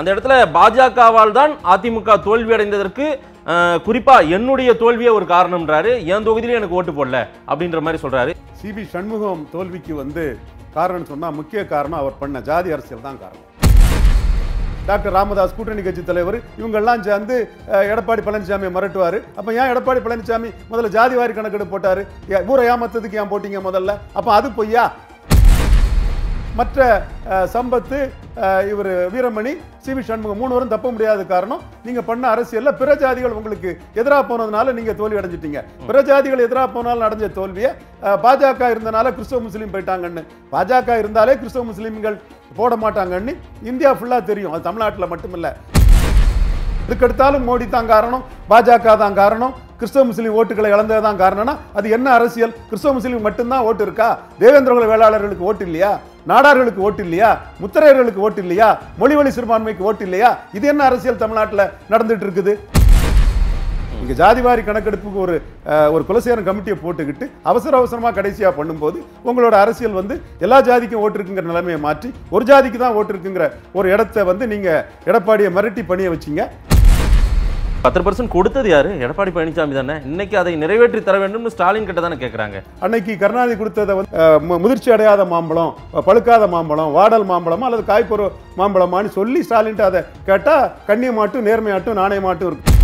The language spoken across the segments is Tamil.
அந்த இடத்துல பாஜகவால் தான் அதிமுக தோல்வி அடைந்ததற்கு குறிப்பாக என்னுடைய தோல்வியே ஒரு காரணம்ன்றாரு என் தொகுதியிலே எனக்கு ஓட்டு போடல அப்படின்ற மாதிரி சொல்கிறாரு சிபி சண்முகம் தோல்விக்கு வந்து காரணம் சொன்னால் முக்கிய காரணம் அவர் பண்ண ஜாதி அரசியல் தான் காரணம் டாக்டர் ராமதாஸ் கூட்டணி கட்சி தலைவர் இவங்கெல்லாம் சேர்ந்து எடப்பாடி பழனிசாமி மிரட்டுவார் அப்போ ஏன் எடப்பாடி பழனிசாமி முதல்ல ஜாதி வாரி கணக்கெடு போட்டார் ஊரை ஏமாத்ததுக்கு ஏன் போட்டீங்க முதல்ல அப்போ அது பொய்யா மற்ற சம்பத்து இவர் வீரமணி சி வி சண்முகம் மூணுவரும் தப்ப முடியாத காரணம் நீங்கள் பண்ண அரசியலில் பிற ஜாதிகள் உங்களுக்கு எதிராக போனதுனால நீங்கள் தோல்வி அடைஞ்சிட்டீங்க பிற ஜாதிகள் எதிராக போனாலும் அடைஞ்ச தோல்வியை பாஜக இருந்தனால கிறிஸ்தவ முஸ்லீம் போயிட்டாங்கன்னு பாஜக இருந்தாலே கிறிஸ்தவ முஸ்லீம்கள் போட மாட்டாங்கன்னு இந்தியா ஃபுல்லாக தெரியும் அது தமிழ்நாட்டில் மட்டுமில்லை இதுக்கெடுத்தாலும் மோடி தான் காரணம் பாஜக தான் காரணம் கிறிஸ்தவ முஸ்லீம் ஓட்டுகளை இழந்தது தான் காரணம்னா அது என்ன அரசியல் கிறிஸ்தவ முஸ்லீம் மட்டும்தான் ஓட்டு இருக்கா தேவேந்திரகுல வேளாளர்களுக்கு ஓட்டு இல்லையா நாடார்களுக்கு ஓட்டு இல்லையா முத்திரையர்களுக்கு ஓட்டு இல்லையா மொழிவழி சிறுபான்மைக்கு ஓட்டு இல்லையா இது என்ன அரசியல் தமிழ்நாட்டில் நடந்துட்டு இருக்குது இங்கே ஜாதிவாரி கணக்கெடுப்புக்கு ஒரு ஒரு குலசேரம் கமிட்டியை போட்டுக்கிட்டு அவசர அவசரமாக கடைசியாக பண்ணும்போது உங்களோட அரசியல் வந்து எல்லா ஜாதிக்கும் ஓட்டு இருக்குங்கிற நிலைமையை மாற்றி ஒரு ஜாதிக்கு தான் ஓட்டு இருக்குங்கிற ஒரு இடத்த வந்து நீங்கள் எடப்பாடியை மிரட்டி பணியை வச்சிங்க பத்து பர்சன்ட் கொடுத்தது யாரு எடப்பாடி பழனிசாமி தானே இன்னைக்கு அதை நிறைவேற்றி தர வேண்டும் ஸ்டாலின் கிட்ட தானே கேட்கறாங்க அன்னைக்கு கருணாநிதி கொடுத்ததை வந்து முதிர்ச்சி அடையாத மாம்பழம் பழுக்காத மாம்பழம் வாடல் மாம்பழமா அல்லது காய்ப்பொரு மாம்பழமான்னு சொல்லி ஸ்டாலின் அதை கேட்டால் மாட்டும் நேர்மையாட்டும் நாணயமாட்டும் இருக்கு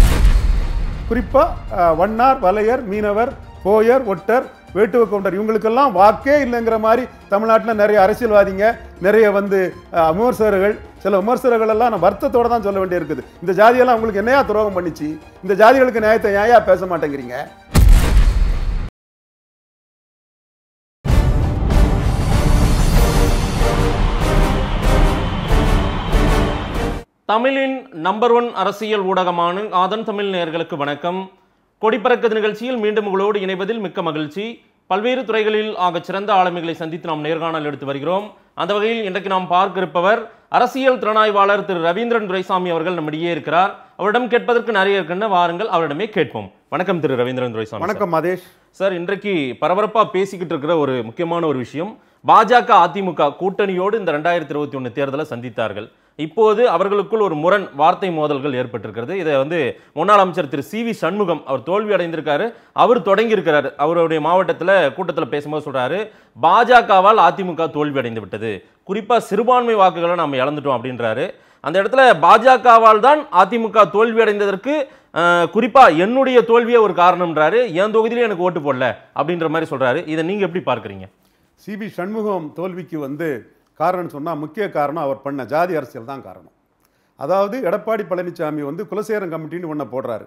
குறிப்பாக வண்ணார் வலையர் மீனவர் போயர் ஒட்டர் வேட்டுவ கவுண்டர் இவங்களுக்கெல்லாம் வாக்கே இல்லைங்கிற மாதிரி தமிழ்நாட்டில் நிறைய அரசியல்வாதிங்க நிறைய வந்து விமர்சகர்கள் சில விமர்சகர்கள் எல்லாம் நான் வருத்தத்தோடு தான் சொல்ல வேண்டியிருக்குது இந்த ஜாதியெல்லாம் உங்களுக்கு என்னையா துரோகம் பண்ணிச்சு இந்த ஜாதிகளுக்கு நியாயத்தை நியாயா பேச மாட்டேங்கிறீங்க தமிழின் நம்பர் ஒன் அரசியல் ஊடகமான ஆதன் தமிழ் நேர்களுக்கு வணக்கம் கொடிப்பறக்கது நிகழ்ச்சியில் மீண்டும் உங்களோடு இணைவதில் மிக்க மகிழ்ச்சி பல்வேறு துறைகளில் ஆக சிறந்த ஆளுமைகளை சந்தித்து நாம் நேர்காணல் எடுத்து வருகிறோம் அந்த வகையில் இன்றைக்கு நாம் பார்க்க இருப்பவர் அரசியல் திறனாய்வாளர் திரு ரவீந்திரன் துரைசாமி அவர்கள் நம்மிடையே இருக்கிறார் அவரிடம் கேட்பதற்கு நிறைய இருக்குன்னு வாருங்கள் அவரிடமே கேட்போம் வணக்கம் திரு ரவீந்திரன் துரைசாமி வணக்கம் மதேஷ் சார் இன்றைக்கு பரபரப்பாக பேசிக்கிட்டு இருக்கிற ஒரு முக்கியமான ஒரு விஷயம் பாஜக அதிமுக கூட்டணியோடு இந்த ரெண்டாயிரத்தி இருபத்தி ஒன்று தேர்தலை சந்தித்தார்கள் இப்போது அவர்களுக்குள் ஒரு முரண் வார்த்தை மோதல்கள் ஏற்பட்டிருக்கிறது இதை வந்து முன்னாள் அமைச்சர் திரு சி வி சண்முகம் அவர் தோல்வி அடைந்திருக்காரு அவர் தொடங்கியிருக்கிறார் அவருடைய மாவட்டத்தில் கூட்டத்தில் பேசும்போது சொல்கிறாரு பாஜகவால் அதிமுக தோல்வி அடைந்து விட்டது குறிப்பாக சிறுபான்மை வாக்குகளை நாம் இழந்துட்டோம் அப்படின்றாரு அந்த இடத்துல பாஜகவால் தான் அதிமுக தோல்வி அடைந்ததற்கு குறிப்பாக என்னுடைய தோல்வியே ஒரு காரணம்ன்றாரு என் தொகுதியிலே எனக்கு ஓட்டு போடல அப்படின்ற மாதிரி சொல்கிறாரு இதை நீங்கள் எப்படி பார்க்குறீங்க சிபி சண்முகம் தோல்விக்கு வந்து காரணம்னு சொன்னால் முக்கிய காரணம் அவர் பண்ண ஜாதி அரசியல் தான் காரணம் அதாவது எடப்பாடி பழனிசாமி வந்து குலசேரம் கமிட்டின்னு ஒன்றை போடுறாரு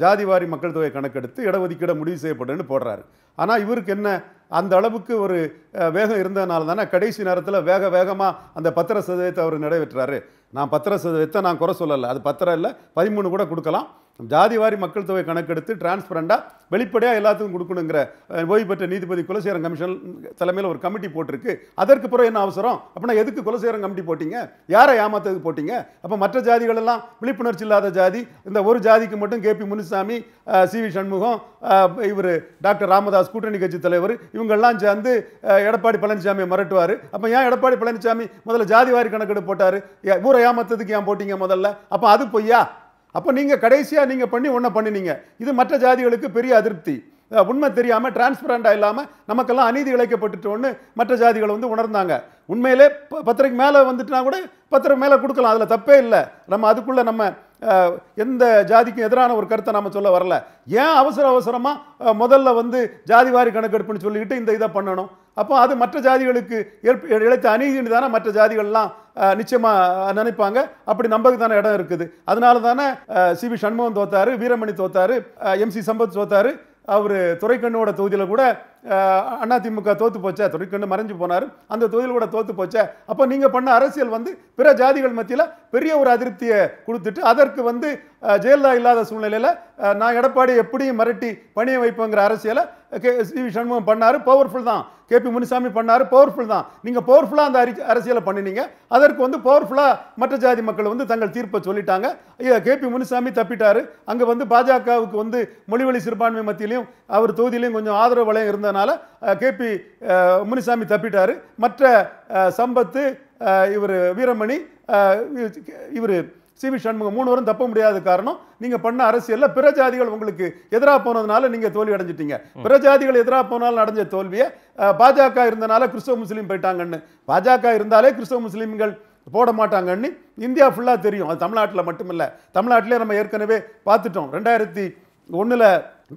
ஜாதிவாரி மக்கள் தொகை கணக்கெடுத்து இடஒதுக்கீடு முடிவு செய்யப்படுன்னு போடுறாரு ஆனால் இவருக்கு என்ன அந்த அளவுக்கு ஒரு வேகம் இருந்ததுனால தானே கடைசி நேரத்தில் வேக வேகமாக அந்த பத்திர சதவீதத்தை அவர் நிறைவேற்றுறாரு நான் பத்திர சதவீதத்தை நான் குறை சொல்லலை அது பத்திரம் இல்லை பதிமூணு கூட கொடுக்கலாம் ஜாதி வாரி மக்கள் தொகை கணக்கெடுத்து டிரான்ஸ்பரண்டாக வெளிப்படையாக எல்லாத்துக்கும் கொடுக்கணுங்கிற ஓய்வு பெற்ற நீதிபதி குலசேகரன் கமிஷன் தலைமையில் ஒரு கமிட்டி போட்டிருக்கு அதற்கு பிறகு என்ன அவசரம் அப்படின்னா எதுக்கு குலசேகரன் கமிட்டி போட்டிங்க யாரை ஏமாத்ததுக்கு போட்டிங்க அப்போ மற்ற ஜாதிகள் எல்லாம் விழிப்புணர்ச்சி இல்லாத ஜாதி இந்த ஒரு ஜாதிக்கு மட்டும் K P Munusamy C V Shanmugam இவர் டாக்டர் ராமதாஸ் கூட்டணி கட்சி தலைவர் இவங்கெல்லாம் சேர்ந்து எடப்பாடி பழனிசாமியை மிரட்டுவார் அப்போ ஏன் எடப்பாடி பழனிசாமி முதல்ல ஜாதி வாரி கணக்கெடு போட்டார் ஊரை ஏமாத்ததுக்கு ஏன் போட்டிங்க முதல்ல அப்போ அது பொய்யா அப்போ நீங்கள் கடைசியாக நீங்கள் பண்ணி ஒன்றை பண்ணினீங்க இது மற்ற ஜாதிகளுக்கு பெரிய அதிருப்தி உண்மை தெரியாமல் டிரான்ஸ்பரண்டாக இல்லாமல் நமக்கெல்லாம் அநீதி இழைக்கப்பட்டுட்டோன்னு மற்ற ஜாதிகள் வந்து உணர்ந்தாங்க உண்மையிலே பத்திரிக்கை மேலே வந்துட்டுனா கூட பத்திரம் மேலே கொடுக்கலாம் அதில் தப்பே இல்லை நம்ம அதுக்குள்ளே நம்ம எந்த ஜாதிக்கும் எதிரான ஒரு கருத்தை நம்ம சொல்ல வரல ஏன் அவசர அவசரமாக முதல்ல வந்து ஜாதிவாரி கணக்கெடுப்புன்னு சொல்லிக்கிட்டு இந்த இதை பண்ணணும் அப்போ அது மற்ற ஜாதிகளுக்கு ஏற்ப இழைத்த அநீதினு தானே மற்ற ஜாதிகள்லாம் நிச்சயமாக நினைப்பாங்க அப்படி நம்பக்கு தானே இடம் இருக்குது அதனால தானே சி வி சண்முகம் தோத்தார் வீரமணி தோத்தாரு எம் சி சம்பத் தோத்தாரு அவர் துறைக்கண்ணோட தொகுதியில் கூட அதிமுக தோத்து போச்சா துறைக்கண்ணு மறைஞ்சு போனார் அந்த தொகுதியில் கூட தோத்து போச்சா அப்போ நீங்கள் பண்ண அரசியல் வந்து பிற ஜாதிகள் மத்தியில் பெரிய ஒரு அதிருப்தியை கொடுத்துட்டு அதற்கு வந்து ஜெயலலிதா இல்லாத சூழ்நிலையில் நான் எடப்பாடி எப்படியும் மிரட்டி பணியை வைப்போங்கிற அரசியலை கே சி வி சண்முகம் பண்ணார் பவர்ஃபுல் தான் கே பி முனிசாமி பண்ணார் பவர்ஃபுல் தான் நீங்கள் பவர்ஃபுல்லாக அந்த அரி அரசியலை பண்ணினீங்க அதற்கு வந்து பவர்ஃபுல்லாக மற்ற ஜாதி மக்கள் வந்து தங்கள் தீர்ப்பை சொல்லிட்டாங்க கே பி முனிசாமி தப்பிட்டார் அங்கே வந்து பாஜகவுக்கு வந்து மொழிவழி சிறுபான்மை மத்தியிலையும் அவர் தொகுதியிலையும் கொஞ்சம் ஆதரவு வளையம் இருந்ததுனால கே பி முனிசாமி தப்பிட்டார் மற்ற சம்பத்து இவர் வீரமணி இவர் சி வி சண்முகம் மூணு வரும் தப்ப முடியாத காரணம் நீங்க பண்ண அரசியல்ல பிற ஜாதிகள் உங்களுக்கு எதிராக போனதுனால நீங்க தோல்வி அடைஞ்சிட்டீங்க பிற ஜாதிகள் எதிராக போனாலும் அடைஞ்ச தோல்வியை பாஜக இருந்தனால கிறிஸ்தவ முஸ்லீம் போயிட்டாங்கன்னு பாஜக இருந்தாலே கிறிஸ்தவ முஸ்லீம்கள் போட மாட்டாங்கன்னு இந்தியா ஃபுல்லாக தெரியும் அது தமிழ்நாட்டில் மட்டுமில்லை தமிழ்நாட்டிலே நம்ம ஏற்கனவே பார்த்துட்டோம் ரெண்டாயிரத்தி ஒன்றில்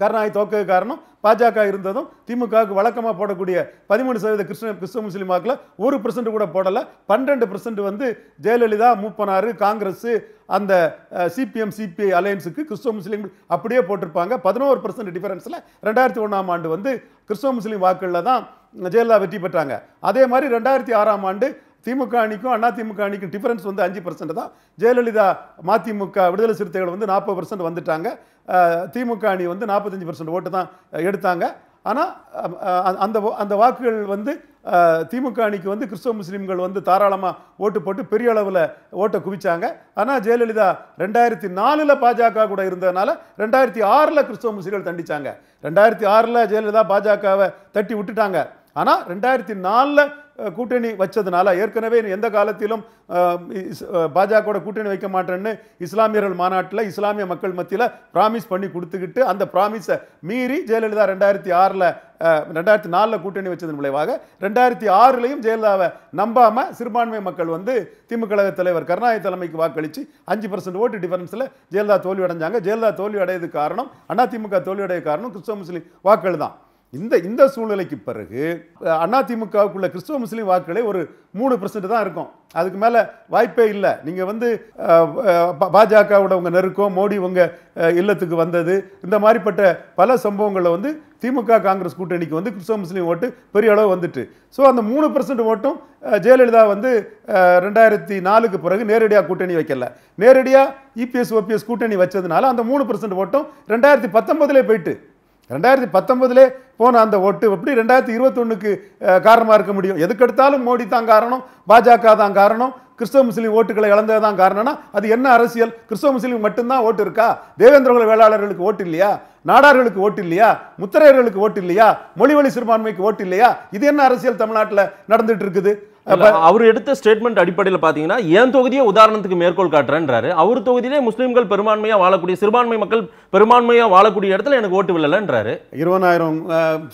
கருணாநிதி தோக்கது காரணம் பாஜக இருந்ததும் திமுகவுக்கு வழக்கமாக போடக்கூடிய பதிமூணு சதவீத கிறிஸ்தவ கிறிஸ்தவ முஸ்லீம் வாக்கில் ஒரு பர்சன்ட் கூட போடலை பன்னெண்டு பர்சன்ட் வந்து ஜெயலலிதா மூப்பனாறு காங்கிரஸ் அந்த சிபிஎம் சிபிஐ அலையன்ஸுக்கு கிறிஸ்தவ முஸ்லீம் அப்படியே போட்டிருப்பாங்க பதினோரு பர்சன்ட் டிஃபரன்ஸில் ரெண்டாயிரத்தி ஒன்றாம் ஆண்டு வந்து கிறிஸ்தவ முஸ்லீம் வாக்குகளில் தான் ஜெயலலிதா வெற்றி பெற்றாங்க அதே மாதிரி ரெண்டாயிரத்தி ஆறாம் ஆண்டு திமுக அணிக்கும் அண்ணா திமுக அணிக்கும் டிஃபரன்ஸ் வந்து அஞ்சு பர்சன்ட் தான் ஜெயலலிதா மதிமுக விடுதலை சிறுத்தைகள் வந்து நாற்பது பர்சன்ட் வந்துட்டாங்க திமுக அணி வந்து நாற்பத்தஞ்சு பர்சன்ட் ஓட்டு தான் எடுத்தாங்க ஆனால் அந்த அந்த வாக்குகள் வந்து திமுக அணிக்கு வந்து கிறிஸ்தவ முஸ்லீம்கள் வந்து தாராளமாக ஓட்டு போட்டு பெரிய அளவில் ஓட்டை குவிச்சாங்க ஆனால் ஜெயலலிதா ரெண்டாயிரத்தி நாலில் பாஜக கூட இருந்ததுனால ரெண்டாயிரத்தி ஆறில் கிறிஸ்தவ முஸ்லீம்கள் தண்டித்தாங்க ரெண்டாயிரத்தி ஆறில் ஜெயலலிதா பாஜகவை தட்டி விட்டுட்டாங்க ஆனால் ரெண்டாயிரத்தி நாலில் கூட்டணி வச்சதுனால ஏற்கனவே எந்த காலத்திலும் பாஜகவோட கூட்டணி வைக்க மாட்டேன்னு இஸ்லாமியர்கள் மாநாட்டில் இஸ்லாமிய மக்கள் மத்தியில் ப்ராமிஸ் பண்ணி கொடுத்துக்கிட்டு அந்த ப்ராமிஸை மீறி ஜெயலலிதா ரெண்டாயிரத்தி ஆறில் ரெண்டாயிரத்தி நாலில் கூட்டணி வச்சதன் விளைவாக ரெண்டாயிரத்தி ஆறுலையும் ஜெயலலிதாவை நம்பாமல் சிறுபான்மை மக்கள் வந்து திமுக தலைவர் கருணாநிதி தலைமைக்கு வாக்களித்து அஞ்சு பர்சன்ட் ஓட்டு டிஃபரன்ஸில் ஜெயலலிதா தோல்வி அடைஞ்சாங்க ஜெயலலிதா தோல்வி அடையது காரணம் அதிமுக தோல்வி அடைய காரணம் கிறிஸ்தவ முஸ்லீம் வாக்கள் தான் இந்த இந்த சூழ்நிலைக்கு பிறகு அதிமுகவுக்குள்ள கிறிஸ்துவ முஸ்லீம் வாக்குகளே ஒரு மூணு பர்சன்ட் தான் இருக்கும் அதுக்கு மேலே வாய்ப்பே இல்லை நீங்கள் வந்து பாஜகவோட உங்கள் நெருக்கம் மோடி உங்கள் இல்லத்துக்கு வந்தது இந்த மாதிரிப்பட்ட பல சம்பவங்களில் வந்து திமுக காங்கிரஸ் கூட்டணிக்கு வந்து கிறிஸ்துவ முஸ்லீம் ஓட்டு பெரிய அளவு வந்துட்டு ஸோ அந்த மூணு பர்சன்ட் ஓட்டும் ஜெயலலிதா வந்து ரெண்டாயிரத்தி நாலுக்கு பிறகு நேரடியாக கூட்டணி வைக்கல நேரடியாக இபிஎஸ் ஓபிஎஸ் கூட்டணி வச்சதுனால அந்த மூணு பர்சன்ட் ஓட்டும் ரெண்டாயிரத்தி பத்தொன்பதுலேயே போயிட்டு ரெண்டாயிரத்தி பத்தொன்பதுலே போன அந்த ஓட்டு எப்படி ரெண்டாயிரத்தி இருபத்தொன்னுக்கு காரணமாக இருக்க முடியும் எதுக்கெடுத்தாலும் மோடி தான் காரணம் பாஜக தான் காரணம் கிறிஸ்தவ முஸ்லீம் ஓட்டுகளை இழந்தது தான் காரணம்னா அது என்ன அரசியல் கிறிஸ்தவ முஸ்லீம் மட்டும்தான் ஓட்டு இருக்கா தேவேந்திரகுல வேளாளர்களுக்கு ஓட்டு இல்லையா நாடார்களுக்கு ஓட்டு இல்லையா முத்திரையர்களுக்கு ஓட்டு இல்லையா மொழிவழி சிறுபான்மைக்கு ஓட்டு இல்லையா இது என்ன அரசியல் தமிழ்நாட்டில் நடந்துட்டு இருக்குது அவர் எடுத்த ஸ்டேட்மெண்ட் அடிப்படையில் பார்த்தீங்கன்னா என் தொகுதியை உதாரணத்துக்கு மேற்கோள் காட்டுறேன்றாரு அவர் தொகுதியிலே முஸ்லீம்கள் பெரும்பான்மையாக வாழக்கூடிய சிறுபான்மை மக்கள் பெரும்பான்மையாக வாழக்கூடிய இடத்துல எனக்கு ஓட்டு விழலன்றாரு இருபதாயிரம்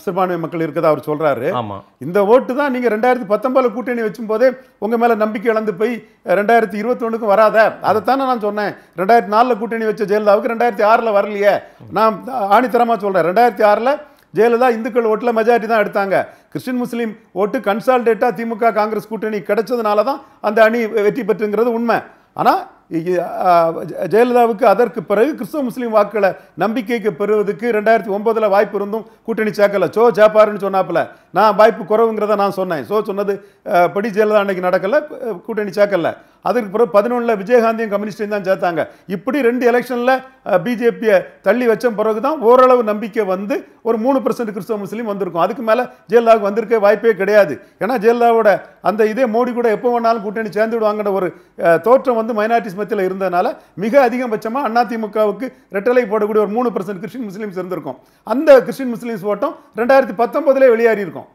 சிறுபான்மை மக்கள் இருக்கதா அவர் சொல்றாரு ஆமா இந்த ஓட்டு தான் நீங்க ரெண்டாயிரத்தி பத்தொன்பதுல கூட்டணி வச்சும் போதே உங்க மேல நம்பிக்கை இழந்து போய் ரெண்டாயிரத்தி இருபத்தி ஒண்ணுக்கு வராத அதைத்தானே நான் சொன்னேன் ரெண்டாயிரத்தி நாலுல கூட்டணி வச்ச ஜெயலலிதாவுக்கு ரெண்டாயிரத்தி ஆறுல வரலையே நான் ஆணித்தரமா சொல்றேன் ரெண்டாயிரத்தி ஆறுல ஜெயலலிதா இந்துக்கள் ஓட்டில் மெஜாரிட்டி தான் எடுத்தாங்க கிறிஸ்டின் முஸ்லீம் ஓட்டு கன்சால்டேட்டாக திமுக காங்கிரஸ் கூட்டணி கிடைச்சதுனால தான் அந்த அணி வெற்றி பெற்றுங்கிறது உண்மை ஆனால் ஜெயலலிதாவுக்கு அதற்கு பிறகு கிறிஸ்தவ முஸ்லீம் வாக்குகளை நம்பிக்கைக்கு பெறுவதற்கு ரெண்டாயிரத்தி ஒன்பதில் வாய்ப்பு இருந்தும் கூட்டணி சேர்க்கல சோ ஜாப்பாருன்னு சொன்னாப்புல நான் வாய்ப்பு குறவுங்கிறத நான் சொன்னேன் சோ சொன்னது படி ஜெயலலிதா அன்னைக்கு நடக்கலை கூட்டணி சேர்க்கலை அதுக்கு பிறகு பதினொன்றில் விஜயகாந்தியும் கம்யூனிஸ்டையும் தான் சேர்த்தாங்க இப்படி ரெண்டு எலெக்ஷனில் பிஜேபியை தள்ளி வச்ச பிறகு தான் ஓரளவு நம்பிக்கை வந்து ஒரு மூணு பர்சன்ட் கிறிஸ்தவ முஸ்லீம் வந்திருக்கும் அதுக்கு மேலே ஜெயலலிதாவுக்கு வந்திருக்க வாய்ப்பே கிடையாது ஏன்னா ஜெயலலிதாவோட அந்த இதே மோடி கூட எப்போ வேணாலும் கூட்டணி சேர்ந்து விடுவாங்கிற ஒரு தோற்றம் வந்து மைனாரிட்டிஸ் மத்தியில் இருந்ததுனால மிக அதிகபட்சமாக அதிமுகவுக்கு ரெட்டலை போடக்கூடிய ஒரு மூணு பர்சன்ட் கிறிஸ்டின் முஸ்லீம்ஸ் இருந்திருக்கும் அந்த கிறிஸ்டின் முஸ்லீம்ஸ் ஓட்டம் ரெண்டாயிரத்தி பத்தொன்பதுலேயே வெளியாறி இருக்கும்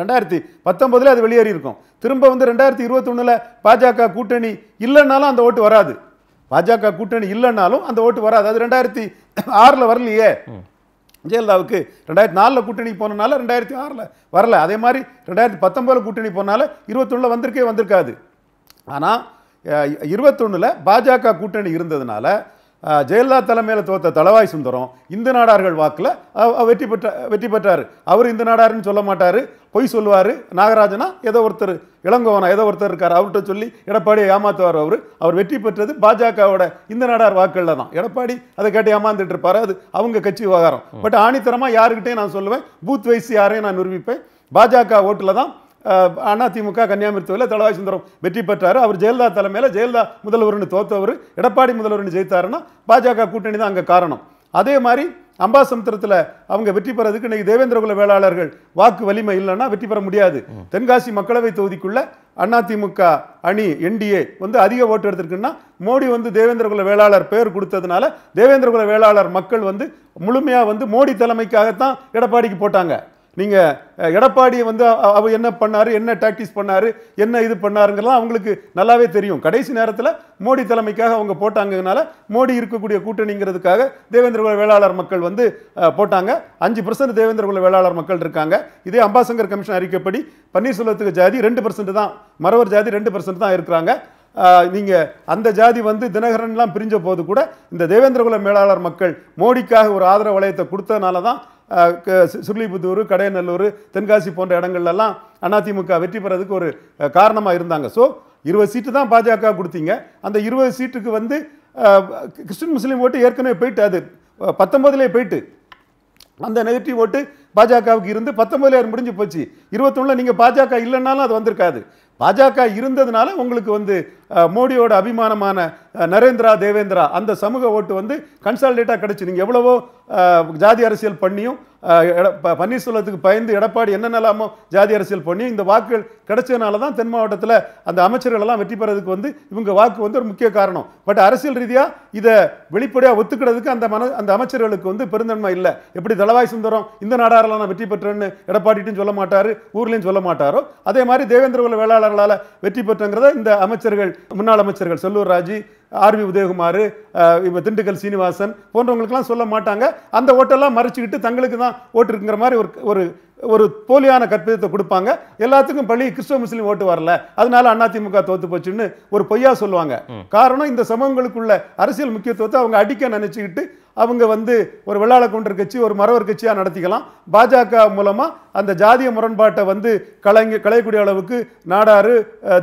ரெண்டாயிரத்தி பத்தொம்பதுல அது வெளியேறி இருக்கும் திரும்ப வந்து ரெண்டாயிரத்தி இருபத்தொன்னில் பாஜக கூட்டணி இல்லைன்னாலும் அந்த ஓட்டு வராது பாஜக கூட்டணி இல்லைன்னாலும் அந்த ஓட்டு வராது அது ரெண்டாயிரத்தி ஆறில் வரலையே ஜெயலலிதாவுக்கு ரெண்டாயிரத்தி நாலில் கூட்டணி போனனால ரெண்டாயிரத்தி ஆறில் வரல அதே மாதிரி ரெண்டாயிரத்தி பத்தொம்பதில் கூட்டணி போனால இருபத்தொன்னில் வந்திருக்கே வந்திருக்காது ஆனால் இருபத்தொன்னில் பாஜக கூட்டணி இருந்ததுனால ஜெயலலிதா தலைமையில் தோத்த தளவாய் சுந்தரம் இந்த நாடார்கள் வாக்கில் வெற்றி பெற்ற வெற்றி பெற்றார் அவர் இந்த நாடாருன்னு சொல்ல மாட்டார் பொய் சொல்லுவார் நாகராஜனா ஏதோ ஒருத்தர் இளங்கோவனா ஏதோ ஒருத்தர் இருக்கார் அவர்கிட்ட சொல்லி எடப்பாடியை ஏமாத்துவார் அவர் அவர் வெற்றி பெற்றது பாஜகவோட இந்த நாடார் வாக்களில் தான் எடப்பாடி அதை கேட்டு ஏமாந்துட்டு இருப்பார் அது அவங்க கட்சி விவகாரம் பட் ஆணித்தரமாக யாருக்கிட்டையும் நான் சொல்லுவேன் பூத் வைஸ் யாரையும் நான் நிரூபிப்பேன் பாஜக ஓட்டில் தான் அதிமுக கன்னியாகுமரி தளவாய் சுந்தரம் வெற்றி பெற்றார் அவர் ஜெயலலிதா தலைமையில் ஜெயலலிதா முதல்வர்னு தோத்தவர் எடப்பாடி முதல்வர்னு ஜெயித்தாருன்னா பாஜக கூட்டணி தான் அங்கே காரணம் அதே மாதிரி அம்பாசமுத்திரத்தில் அவங்க வெற்றி பெறதுக்கு இன்னைக்கு தேவேந்திரகுல வேளாளர்கள் வாக்கு வலிமை இல்லைன்னா வெற்றி பெற முடியாது தென்காசி மக்களவை தொகுதிக்குள்ள அதிமுக அணி என்டிஏ வந்து அதிக ஓட்டு எடுத்திருக்குன்னா மோடி வந்து தேவேந்திரகுல வேளாளர் பெயர் கொடுத்ததுனால தேவேந்திரகுல வேளாளர் மக்கள் வந்து முழுமையாக வந்து மோடி தலைமைக்காகத்தான் எடப்பாடிக்கு போட்டாங்க நீங்கள் எடப்பாடியை வந்து அவர் என்ன பண்ணார் என்ன டாக்டிஸ் பண்ணார் என்ன இது பண்ணாருங்கிறலாம் அவங்களுக்கு நல்லாவே தெரியும் கடைசி நேரத்தில் மோடி தலைமைக்காக அவங்க போட்டாங்கனால மோடி இருக்கக்கூடிய கூட்டணிங்கிறதுக்காக தேவேந்திரகுல வேளாளர் மக்கள் வந்து போட்டாங்க அஞ்சு பர்சன்ட் தேவேந்திரகுல வேளாளர் மக்கள் இருக்காங்க இதே அம்பாசங்கர் கமிஷன் அறிக்கைப்படி பன்னீர்செல்வத்துக்கு ஜாதி ரெண்டு பர்சன்ட் தான் மறவர் ஜாதி ரெண்டு பர்சன்ட் தான் இருக்கிறாங்க நீங்கள் அந்த ஜாதி வந்து தினகரன்லாம் பிரிஞ்ச போது கூட இந்த தேவேந்திரகுல மேலாளர் மக்கள் மோடிக்காக ஒரு ஆதரவு வளையத்தை கொடுத்ததுனால தான் சுருளிபுத்தூர் கடையநல்லூர் தென்காசி போன்ற இடங்கள்லாம் அதிமுக வெற்றி பெறதுக்கு ஒரு காரணமாக இருந்தாங்க ஸோ இருபது சீட்டு தான் பாஜக கொடுத்தீங்க அந்த இருபது சீட்டுக்கு வந்து கிறிஸ்டின் முஸ்லீம் ஓட்டு ஏற்கனவே போயிட்டு அது பத்தொம்பதுலேயே போயிட்டு அந்த நெகட்டிவ் ஓட்டு பாஜகவுக்கு இருந்து பத்தொம்பதுலேயே முடிஞ்சு போச்சு இருபத்தொன்னில் நீங்கள் பாஜக இல்லைன்னாலும் அது வந்திருக்காது பாஜக இருந்ததுனால உங்களுக்கு வந்து மோடியோட அபிமானமான நரேந்திரா தேவேந்திரா அந்த சமூக ஓட்டு வந்து கன்சால்டேட்டாக கிடச்சி நீங்கள் எவ்வளவோ ஜாதி அரசியல் பண்ணியும் பன்னீர்செல்வத்துக்கு பயந்து எடப்பாடி என்னென்னலாமோ ஜாதி அரசியல் பண்ணி இந்த வாக்குகள் கிடைச்சதுனால தான் தென் மாவட்டத்தில் அந்த அமைச்சர்கள் எல்லாம் வெற்றி பெறதுக்கு வந்து இவங்க வாக்கு வந்து ஒரு முக்கிய காரணம் பட் அரசியல் ரீதியாக இதை வெளிப்படையாக ஒத்துக்கிறதுக்கு அந்த மன அந்த அமைச்சர்களுக்கு வந்து பெருந்தன்மை இல்லை எப்படி தளவாய் சுந்தரம் இந்த நாடாரெல்லாம் நான் வெற்றி பெற்றேன்னு எடப்பாடிட்டும் சொல்ல மாட்டார் ஊர்லேயும் சொல்ல மாட்டாரோ அதே மாதிரி தேவேந்திர வேளாளர்களால் வெற்றி பெற்றங்கிறத இந்த அமைச்சர்கள் முன்னாள் அமைச்சர்கள் செல்லூர் ராஜி ஆர்வி உதயகுமார் இப்போ திண்டுக்கல் சீனிவாசன் போன்றவங்களுக்கெல்லாம் சொல்ல மாட்டாங்க அந்த ஓட்டெல்லாம் மறைச்சிக்கிட்டு தங்களுக்கு தான் ஓட்டு இருக்குங்கிற மாதிரி ஒரு ஒரு ஒரு போலியான கற்பிதத்தை கொடுப்பாங்க எல்லாத்துக்கும் பழி கிறிஸ்தவ முஸ்லீம் ஓட்டு வரல அதனால அதிமுக தோத்து போச்சுன்னு ஒரு பொய்யா சொல்லுவாங்க காரணம் இந்த சமூகங்களுக்குள்ள அரசியல் முக்கியத்துவத்தை அவங்க அடிக்க நினைச்சுக்கிட்டு அவங்க வந்து ஒரு வெள்ளாள குன்றர் கட்சி ஒரு மரவர் கட்சியாக நடத்திக்கலாம் பாஜக மூலமாக அந்த ஜாதிய முரண்பாட்டை வந்து கலைஞ கலையக்கூடிய அளவுக்கு நாடாறு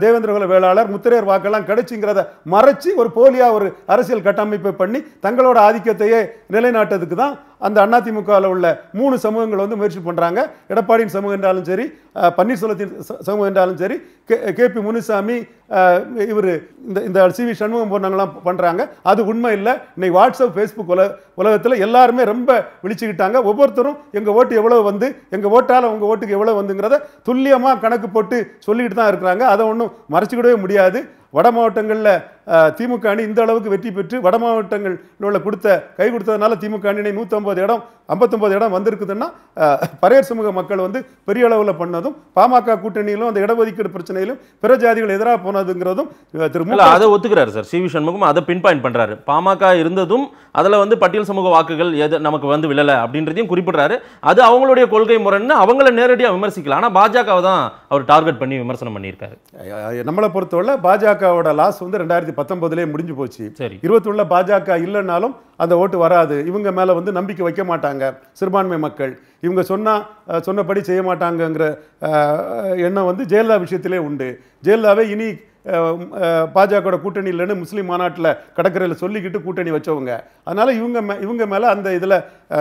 தேவேந்திரகுல வேளாளர் முத்திரையர் வாக்கெல்லாம் கிடைச்சிங்கிறத மறைச்சி ஒரு போலியாக ஒரு அரசியல் கட்டமைப்பை பண்ணி தங்களோட ஆதிக்கத்தையே நிலைநாட்டதுக்கு தான் அந்த அதிமுகவில் உள்ள மூணு சமூகங்கள் வந்து முயற்சி பண்ணுறாங்க எடப்பாடியின் சமூகம் என்றாலும் சரி பன்னீர்செல்வத்தின் சமூகம் என்றாலும் சரி கே கே பி முனுசாமி இவர் இந்த இந்த சி வி சண்முகம் போனவங்களாம் பண்ணுறாங்க அது உண்மை இல்லை இன்னைக்கு வாட்ஸ்அப் ஃபேஸ்புக் உல உலகத்தில் எல்லாருமே ரொம்ப விழிச்சுக்கிட்டாங்க ஒவ்வொருத்தரும் எங்கள் ஓட்டு எவ்வளோ வந்து எங்கள் ஓட்டால் உங்கள் ஓட்டுக்கு எவ்வளோ வந்துங்கிறத துல்லியமாக கணக்கு போட்டு சொல்லிக்கிட்டு தான் இருக்கிறாங்க அதை ஒன்றும் மறைச்சிக்கிடவே முடியாது வட மாவட்டங்களில் திமுக அணி இந்த அளவுக்கு வெற்றி பெற்று வட மாவட்டங்களில் உள்ள கொடுத்த கை கொடுத்ததுனால திமுக அணியினை நூற்றம்பது இடம் ஐம்பத்தொம்பது இடம் வந்திருக்குதுன்னா பரையர் சமூக மக்கள் வந்து பெரிய அளவில் பண்ணதும் பாமக கூட்டணியிலும் அந்த இடஒதுக்கீடு பிரச்சனையிலும் பிற ஜாதிகள் எதிராக போனதுங்கிறதும் திரு அதை ஒத்துக்கிறாரு சார் சி வி சண்முகம் அதை பின் பாயிண்ட் பண்ணுறாரு பாமக இருந்ததும் அதில் வந்து பட்டியல் சமூக வாக்குகள் எது நமக்கு வந்து விழலை அப்படின்றதையும் குறிப்பிடுறாரு அது அவங்களுடைய கொள்கை முறைன்னு அவங்கள நேரடியாக விமர்சிக்கலாம் ஆனால் பாஜகவை தான் அவர் டார்கெட் பண்ணி விமர்சனம் பண்ணியிருக்காரு நம்மளை பொறுத்தவரை பாஜகவோட லாஸ் வந்து ரெண்டாயிரத்தி பத்தொன்பதுலேயே முடிஞ்சு போச்சு சரி இருபத்தொள்ள பாஜக இல்லைன்னாலும் அந்த ஓட்டு வராது இவங்க மேலே வந்து நம்பிக்கை வைக்க மாட்டாங்க சிறுபான்மை மக்கள் இவங்க சொன்னால் சொன்னபடி செய்ய மாட்டாங்கங்கிற எண்ணம் வந்து ஜெயலலிதா விஷயத்திலே உண்டு ஜெயலலிதாவே இனி பாஜகவோட கூட்டணி இல்லைன்னு முஸ்லீம் மாநாட்டில் கடற்கரையில் சொல்லிக்கிட்டு கூட்டணி வச்சவங்க அதனால் இவங்க மே இவங்க மேலே அந்த இதில்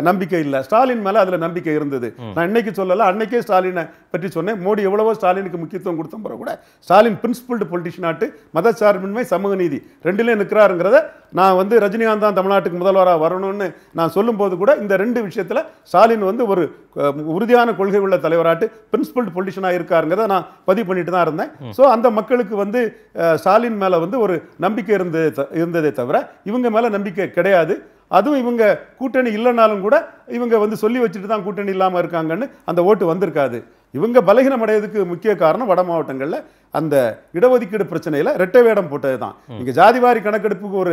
நம்பிக்கை இல்லை ஸ்டாலின் மேலே அதில் நம்பிக்கை இருந்தது நான் இன்னைக்கு சொல்லலை அன்னைக்கே ஸ்டாலினை பற்றி சொன்னேன் மோடி எவ்வளவோ ஸ்டாலினுக்கு முக்கியத்துவம் கொடுத்த பிறகு கூட ஸ்டாலின் பிரின்சிபல்டு மத மதச்சார்பின்மை சமூக நீதி ரெண்டுலேயும் நிற்கிறாருங்கிறத நான் வந்து ரஜினிகாந்த் தான் தமிழ்நாட்டுக்கு முதல்வராக வரணும்னு நான் சொல்லும்போது கூட இந்த ரெண்டு விஷயத்தில் ஸ்டாலின் வந்து ஒரு உறுதியான கொள்கை உள்ள தலைவராட்டு பிரின்சிபல் பொலிட்டிஷனாக இருக்காருங்கிறத நான் பதிவு பண்ணிட்டு தான் இருந்தேன் ஸோ அந்த மக்களுக்கு வந்து ஸ்டாலின் மேலே வந்து ஒரு நம்பிக்கை இருந்தது இருந்ததே தவிர இவங்க மேலே நம்பிக்கை கிடையாது அதுவும் இவங்க கூட்டணி இல்லைனாலும் கூட இவங்க வந்து சொல்லி வச்சுட்டு தான் கூட்டணி இல்லாமல் இருக்காங்கன்னு அந்த ஓட்டு வந்திருக்காது இவங்க பலகீனம் அடையதுக்கு முக்கிய காரணம் வட மாவட்டங்களில் அந்த இடஒதுக்கீடு பிரச்சனையில் ரெட்டை வேடம் போட்டது தான் நீங்கள் ஜாதிவாரி கணக்கெடுப்புக்கு ஒரு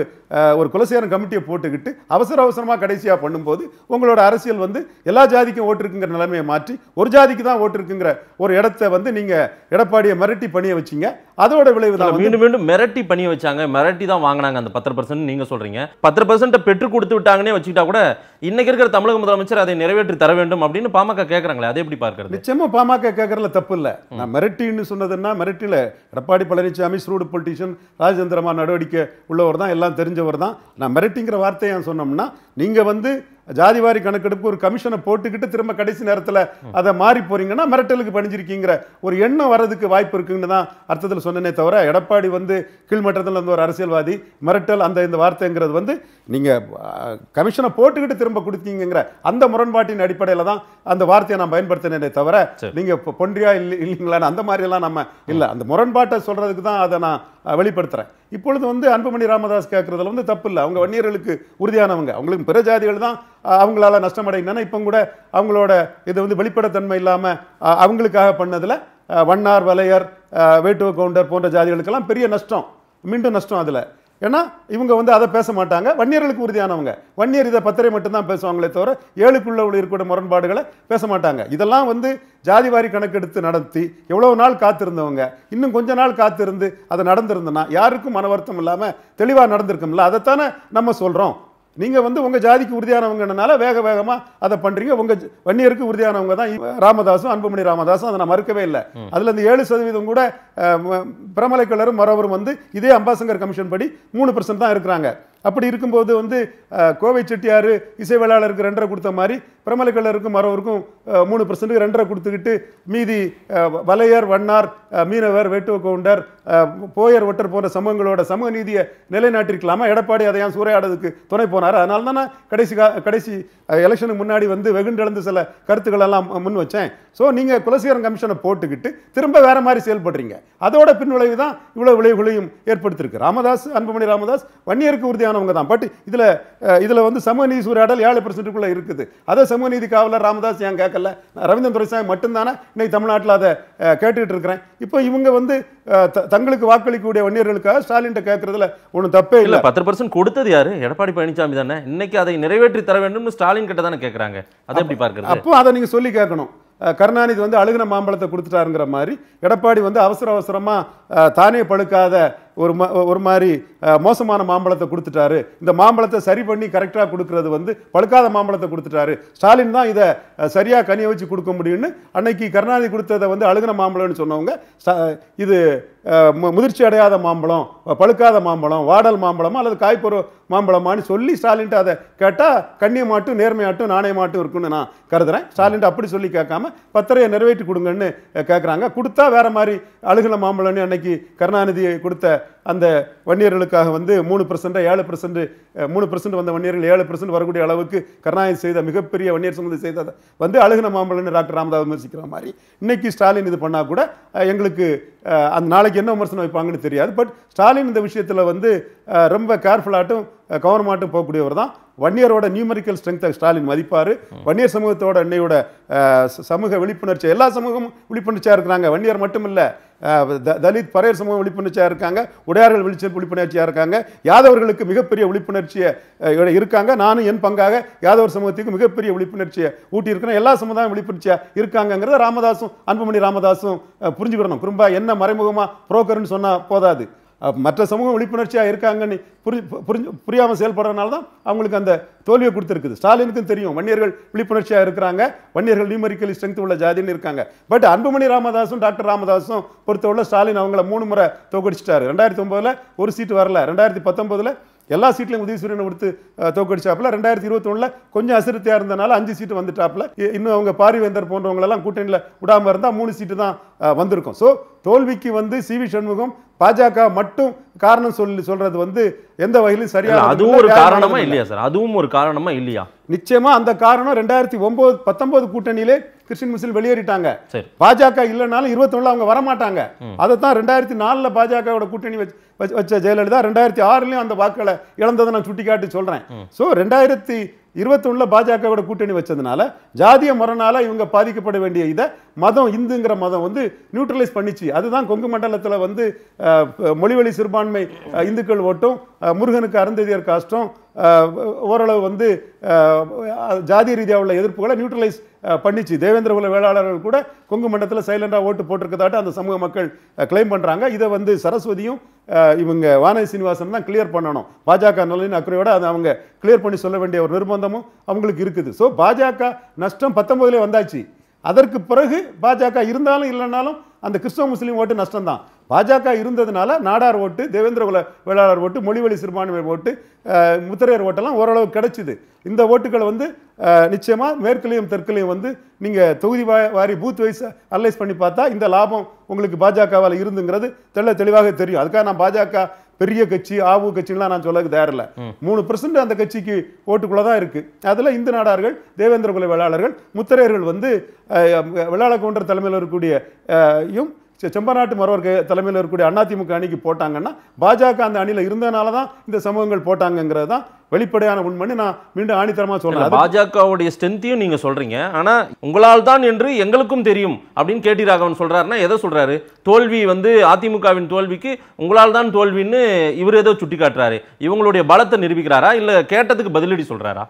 ஒரு குலசேரம் கமிட்டியை போட்டுக்கிட்டு அவசர அவசரமாக கடைசியாக பண்ணும்போது உங்களோட அரசியல் வந்து எல்லா ஜாதிக்கும் ஓட்டு நிலைமையை மாற்றி ஒரு ஜாதிக்கு தான் ஓட்டு இருக்குங்கிற ஒரு இடத்த வந்து நீங்கள் எடப்பாடியை மிரட்டி பணிய வச்சிங்க அதோட விளைவு தான் மீண்டும் மீண்டும் மிரட்டி பணிய வச்சாங்க மிரட்டி தான் வாங்கினாங்க அந்த பத்து பர்சன்ட் நீங்கள் சொல்கிறீங்க பத்து பர்சன்ட்டை பெற்று கொடுத்து விட்டாங்கன்னே வச்சுக்கிட்டா கூட இன்னைக்கு இருக்கிற தமிழக முதலமைச்சர் அதை நிறைவேற்றி தர வேண்டும் அப்படின்னு பாமக கேட்குறாங்களே அதை எப்படி பார்க்கறது நிச்சயமாக பாமக கேட்குறதுல தப்பு இல்லை நான் மிரட்டின்னு சொன்னதுன்னா மிரட்டி இருக்குல்ல எடப்பாடி பழனிசாமி ஸ்ரூடு பொலிட்டிஷியன் ராஜேந்திரமா நடவடிக்கை உள்ளவர் தான் எல்லாம் தெரிஞ்சவர் தான் நான் மிரட்டிங்கிற வார்த்தையை சொன்னோம்னா நீங்கள் வந்து ஜாதிவாரி கணக்கெடுப்பு ஒரு கமிஷனை போட்டுக்கிட்டு திரும்ப கடைசி நேரத்தில் அதை மாறி போறீங்கன்னா மிரட்டலுக்கு பணிஞ்சிருக்கீங்கிற ஒரு எண்ணம் வர்றதுக்கு வாய்ப்பு இருக்குன்னு தான் அர்த்தத்தில் சொன்னனே தவிர எடப்பாடி வந்து கீழ்மட்டத்தில் இருந்த ஒரு அரசியல்வாதி மிரட்டல் அந்த இந்த வார்த்தைங்கிறது வந்து நீங்கள் கமிஷனை போட்டுக்கிட்டு திரும்ப கொடுத்தீங்கிற அந்த முரண்பாட்டின் அடிப்படையில் தான் அந்த வார்த்தையை நான் பயன்படுத்தினே தவிர நீங்கள் பொன்றியா இல்லை இல்லைங்களான்னு அந்த மாதிரியெல்லாம் நம்ம இல்லை அந்த முரண்பாட்டை சொல்கிறதுக்கு தான் அதை நான் வெளிப்படுத்துகிறேன் இப்பொழுது வந்து அன்புமணி ராமதாஸ் கேட்கறதுல வந்து தப்பு இல்லை அவங்க வன்னியர்களுக்கு உறுதியானவங்க அவங்களுக்கு பிற ஜாதிகள் தான் அவங்களால நஷ்டமடையினா இப்போ கூட அவங்களோட இது வந்து தன்மை இல்லாமல் அவங்களுக்காக பண்ணதில் வண்ணார் வலையர் வேட்டுவ கவுண்டர் போன்ற ஜாதிகளுக்கெல்லாம் பெரிய நஷ்டம் மீண்டும் நஷ்டம் அதில் ஏன்னா இவங்க வந்து அதை பேச மாட்டாங்க வன்னியர்களுக்கு உறுதியானவங்க வன்னியர் இதை பத்திரை மட்டும்தான் பேசுவாங்களே தவிர ஏழுக்குள்ளே உள்ள இருக்கக்கூடிய முரண்பாடுகளை பேச மாட்டாங்க இதெல்லாம் வந்து ஜாதிவாரி கணக்கெடுத்து நடத்தி எவ்வளோ நாள் காத்திருந்தவங்க இன்னும் கொஞ்ச நாள் காத்திருந்து அதை நடந்திருந்தனா யாருக்கும் மன வருத்தம் இல்லாமல் தெளிவாக நடந்திருக்கோம்ல அதைத்தானே நம்ம சொல்கிறோம் நீங்கள் வந்து உங்கள் ஜாதிக்கு உறுதியானவங்கனால வேக வேகமாக அதை பண்ணுறீங்க உங்கள் வன்னியருக்கு உறுதியானவங்க தான் ராமதாசும் அன்புமணி ராமதாசும் அதை நான் மறுக்கவே இல்லை அதில் இந்த ஏழு சதவீதம் கூட பிரமலைக்கலரும் மறவரும் வந்து இதே அம்பாசங்கர் கமிஷன் படி மூணு பர்சன்ட் தான் இருக்கிறாங்க அப்படி இருக்கும்போது வந்து கோவை செட்டியார் வேளாளருக்கு ரெண்டரை கொடுத்த மாதிரி பிரமலக்கல்லருக்கும் மரவருக்கும் மூணு பர்சன்ட்டுக்கு ரெண்டரை கொடுத்துக்கிட்டு மீதி வலையர் வண்ணார் மீனவர் வேட்டுவ கவுண்டர் போயர் ஒட்டர் போன்ற சமூகங்களோட சமூக நீதியை நிலைநாட்டிருக்கலாமா எடப்பாடி அதை ஏன் சூறையாடதுக்கு துணை போனார் அதனால தானே கடைசி கடைசி எலெக்ஷனுக்கு முன்னாடி வந்து வெகுண்டிழந்து சில கருத்துக்களெல்லாம் முன் வச்சேன் ஸோ நீங்கள் குலசீகரன் கமிஷனை போட்டுக்கிட்டு திரும்ப வேற மாதிரி செயல்படுறீங்க அதோட பின்விளைவு தான் இவ்வளோ விளைவுகளையும் ஏற்படுத்தியிருக்கு ராமதாஸ் அன்புமணி ராமதாஸ் வன்னியருக்கு உறுதியான வயசானவங்க தான் பட் இதில் இதில் வந்து சமூக நீதி சூறாடல் ஏழு பர்சன்ட்டுக்குள்ளே இருக்குது அதை சமூக நீதி காவலர் ராமதாஸ் ஏன் கேட்கல ரவீந்திரன் துரைசாமி மட்டும்தானே இன்னைக்கு தமிழ்நாட்டில் அதை கேட்டுக்கிட்டு இருக்கிறேன் இப்போ இவங்க வந்து தங்களுக்கு வாக்களிக்கக்கூடிய வன்னியர்களுக்காக ஸ்டாலின் கேட்கறதுல ஒன்றும் தப்பே இல்லை பத்து பர்சன்ட் கொடுத்தது யாரு எடப்பாடி பழனிசாமி தானே இன்னைக்கு அதை நிறைவேற்றி தர வேண்டும் ஸ்டாலின் கிட்ட தானே கேட்குறாங்க அதை எப்படி பார்க்குறது அப்போ அதை நீங்கள் சொல்லி கேட்கணும் கருணாநிதி வந்து அழுகின மாம்பழத்தை கொடுத்துட்டாருங்கிற மாதிரி எடப்பாடி வந்து அவசர அவசரமாக தானே பழுக்காத ஒரு ஒரு மாதிரி மோசமான மாம்பழத்தை கொடுத்துட்டாரு இந்த மாம்பழத்தை சரி பண்ணி கரெக்டாக கொடுக்கறது வந்து பழுக்காத மாம்பழத்தை கொடுத்துட்டாரு ஸ்டாலின் தான் இதை சரியாக கனியை வச்சு கொடுக்க முடியும்னு அன்னைக்கு கருணாநிதி கொடுத்ததை வந்து அழுகின மாம்பழம்னு சொன்னவங்க இது முதிர்ச்சி அடையாத மாம்பழம் பழுக்காத மாம்பழம் வாடல் மாம்பழமா அல்லது காய்ப்பொரு மாம்பழமான்னு சொல்லி ஸ்டாலின்ட்டு அதை கேட்டால் கண்ணியமாட்டும் நேர்மையாட்டும் நாணயமாட்டும் இருக்குன்னு நான் கருதுறேன் ஸ்டாலின்ட்டு அப்படி சொல்லி கேட்காம பத்திரையை நிறைவேற்றி கொடுங்கன்னு கேட்குறாங்க கொடுத்தா வேற மாதிரி அழுகின மாம்பழம்னு அன்னைக்கு கருணாநிதியை கொடுத்த அந்த வன்னியர்களுக்காக வந்து மூணு பர்சண்ட்டாக ஏழு பர்சன்ட் மூணு பர்சன்ட் வந்த வன்னியர்கள் ஏழு பர்சன்ட் வரக்கூடிய அளவுக்கு கருணாநிதி செய்த மிகப்பெரிய வன்னியர் சங்கத்தை செய்ததை வந்து அழுகின மாம்பழன்னு டாக்டர் ராமதாஸ் விமர்சிக்கிற மாதிரி இன்றைக்கி ஸ்டாலின் இது பண்ணால் கூட எங்களுக்கு அந்த நாளைக்கு என்ன விமர்சனம் வைப்பாங்கன்னு தெரியாது பட் ஸ்டாலின் இந்த விஷயத்தில் வந்து ரொம்ப கேர்ஃபுல்லாகட்டும் கவனமாட்டும் போகக்கூடியவர் தான் வன்னியரோட நியூமரிக்கல் ஸ்ட்ரென்த்தை ஸ்டாலின் மதிப்பார் வன்னியர் சமூகத்தோட இன்னையோட சமூக விழிப்புணர்ச்சி எல்லா சமூகமும் விழிப்புணர்ச்சியாக இருக்கிறாங்க வன்னியர் மட்டும் இல்லை தலித் பறையர் சமூகம் விழிப்புணர்ச்சியாக இருக்காங்க உடையார்கள் விழிச்சல் விழிப்புணர்ச்சியாக இருக்காங்க யாதவர்களுக்கு மிகப்பெரிய விழிப்புணர்ச்சியை இருக்காங்க நானும் என் பங்காக யாதவர் சமூகத்துக்கு மிகப்பெரிய விழிப்புணர்ச்சியை ஊட்டியிருக்கிறேன் எல்லா சமுதாயம் விழிப்புணர்ச்சியாக இருக்காங்கிறத ராமதாசும் அன்புமணி ராமதாசும் புரிஞ்சுக்கிடணும் குறும்பா என்ன மறைமுகமாக புரோக்கர்னு சொன்னால் போதாது மற்ற சமூகம் விழிப்புணர்ச்சியாக இருக்காங்கன்னு புரி புரிஞ்சு புரியாமல் செயல்படுறதுனால தான் அவங்களுக்கு அந்த தோல்வியை கொடுத்துருக்குது ஸ்டாலினுக்கும் தெரியும் வன்னியர்கள் விழிப்புணர்ச்சியாக இருக்கிறாங்க வன்னியர்கள் நியூமரிக்கலி ஸ்ட்ரென்த் உள்ள ஜாதின்னு இருக்காங்க பட் அன்புமணி ராமதாஸும் டாக்டர் ராமதாஸும் பொறுத்தவரை ஸ்டாலின் அவங்கள மூணு முறை தோக்கடிச்சிட்டாரு ரெண்டாயிரத்தி ஒம்பதில் ஒரு சீட்டு வரல ரெண்டாயிரத்தி பத்தொம்பதில் எல்லா சீட்லையும் உதயசூரியனை கொடுத்து தோக்கடிச்சாப்பில் ரெண்டாயிரத்தி இருபத்தொன்னில் கொஞ்சம் அசிரத்தியாக இருந்தனால அஞ்சு சீட்டு வந்துட்டாப்புல இன்னும் அவங்க பாரிவேந்தர் போன்றவங்களெல்லாம் கூட்டணியில் விடாமல் இருந்தால் மூணு சீட்டு தான் வந்திருக்கும் ஸோ தோல்விக்கு வந்து சி வி சண்முகம் பாஜக மட்டும் காரணம் சொல்லி சொல்றது வந்து எந்த வகையிலும் சரியா அதுவும் ஒரு காரணமா இல்லையா சார் அதுவும் ஒரு காரணமா இல்லையா நிச்சயமா அந்த காரணம் ரெண்டாயிரத்தி ஒன்பது பத்தொன்பது கூட்டணியிலே கிறிஸ்டின் முஸ்லீம் வெளியேறிட்டாங்க பாஜக இல்லைனாலும் இருபத்தொன்னுல அவங்க வரமாட்டாங்க அதை தான் ரெண்டாயிரத்தி நாலுல பாஜகவோட கூட்டணி வச்ச ஜெயலலிதா ரெண்டாயிரத்தி ஆறுலயும் அந்த வாக்களை இழந்ததை நான் சுட்டிக்காட்டி சொல்றேன் சோ ரெண்டாயிரத்தி இருபத்தொன்னில் பாஜகவோட கூட்டணி வச்சதுனால ஜாதிய முரணால் இவங்க பாதிக்கப்பட வேண்டிய இதை மதம் இந்துங்கிற மதம் வந்து நியூட்ரலைஸ் பண்ணிச்சு அதுதான் கொங்கு மண்டலத்தில் வந்து மொழிவழி சிறுபான்மை இந்துக்கள் ஓட்டும் முருகனுக்கு அருந்ததியர் காஷ்டம் ஓரளவு வந்து ஜாதி ரீதியாக உள்ள எதிர்ப்புகளை நியூட்ரலைஸ் பண்ணிச்சு தேவேந்திர குல வேளாளர்கள் கூட கொங்கு மண்டலத்தில் சைலண்டாக ஓட்டு போட்டிருக்கதாட்டு அந்த சமூக மக்கள் கிளைம் பண்ணுறாங்க இதை வந்து சரஸ்வதியும் இவங்க வானதி சீனிவாசன் தான் கிளியர் பண்ணணும் பாஜக நலனின் அக்கறையோட அதை அவங்க கிளியர் பண்ணி சொல்ல வேண்டிய ஒரு நிர்பந்தமும் அவங்களுக்கு இருக்குது ஸோ பாஜக நஷ்டம் பத்தொம்போதுலேயே வந்தாச்சு அதற்கு பிறகு பாஜக இருந்தாலும் இல்லைனாலும் அந்த கிறிஸ்தவ முஸ்லீம் ஓட்டு நஷ்டம் தான் பாஜக இருந்ததுனால நாடார் ஓட்டு தேவேந்திர குல வேளாளர் ஓட்டு மொழிவழி சிறுபான்மை ஓட்டு முத்திரையர் ஓட்டெல்லாம் ஓரளவு கிடைச்சிது இந்த ஓட்டுகளை வந்து நிச்சயமாக மேற்குலையும் தெற்குலையும் வந்து நீங்கள் தொகுதி வாரி பூத் வைஸ் அனலைஸ் பண்ணி பார்த்தா இந்த லாபம் உங்களுக்கு பாஜகவால் இருந்துங்கிறது தெள்ள தெளிவாக தெரியும் அதுக்காக நான் பாஜக பெரிய கட்சி ஆவு கட்சிலாம் நான் சொல்ல தயாரில்ல மூணு பெர்சன்ட் அந்த கட்சிக்கு ஓட்டுக்குள்ள தான் இருக்கு அதுல இந்து நாடார்கள் தேவேந்திர குலை வேளாளர்கள் முத்தரையர்கள் வந்து வேளாள கவுண்டர் தலைமையில் இருக்கக்கூடிய செம்பநாட்டு மரவர் தலைமையில் இருக்கக்கூடிய அதிமுக அணிக்கு போட்டாங்கன்னா பாஜக அந்த அணியில் இருந்ததுனால தான் இந்த சமூகங்கள் போட்டாங்கங்கிறது தான் வெளிப்படையான உண்மைன்னு நான் மீண்டும் ஆணித்தரமாக சொல்றேன் பாஜகவுடைய ஸ்ட்ரென்த்தையும் நீங்கள் சொல்கிறீங்க ஆனால் உங்களால் தான் என்று எங்களுக்கும் தெரியும் அப்படின்னு கேடி ராகவன் சொல்கிறாருன்னா எதை சொல்கிறாரு தோல்வி வந்து அதிமுகவின் தோல்விக்கு உங்களால் தான் தோல்வின்னு இவர் ஏதோ சுட்டி காட்டுறாரு இவங்களுடைய பலத்தை நிரூபிக்கிறாரா இல்லை கேட்டதுக்கு பதிலடி சொல்கிறாரா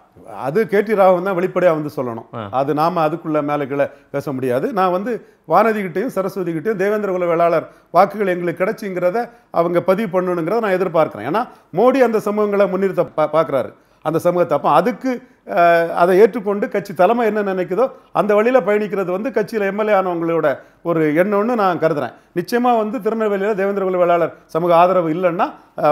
அது கேட்டி ராகவன் தான் வெளிப்படையாக வந்து சொல்லணும் அது நாம் அதுக்குள்ளே மேலே கீழே பேச முடியாது நான் வந்து வானதிகிட்டையும் சரஸ்வதிகிட்டையும் தேவேந்திர குல வேளாளர் வாக்குகள் எங்களுக்கு கிடைச்சிங்கிறத அவங்க பதிவு பண்ணணுங்கிறத நான் எதிர்பார்க்குறேன் ஏன்னா மோடி அந்த சமூகங்களை முன்னிறுத்த பார்க்குறாரு அந்த சமூகத்தை அப்போ அதுக்கு அதை ஏற்றுக்கொண்டு கட்சி தலைமை என்ன நினைக்குதோ அந்த வழியில் பயணிக்கிறது வந்து கட்சியில் எம்எல்ஏ ஆனவங்களோட ஒரு எண்ணம்னு நான் கருதுகிறேன் நிச்சயமாக வந்து திருநெல்வேலியில் தேவேந்திர குல வேளாளர் சமூக ஆதரவு இல்லைன்னா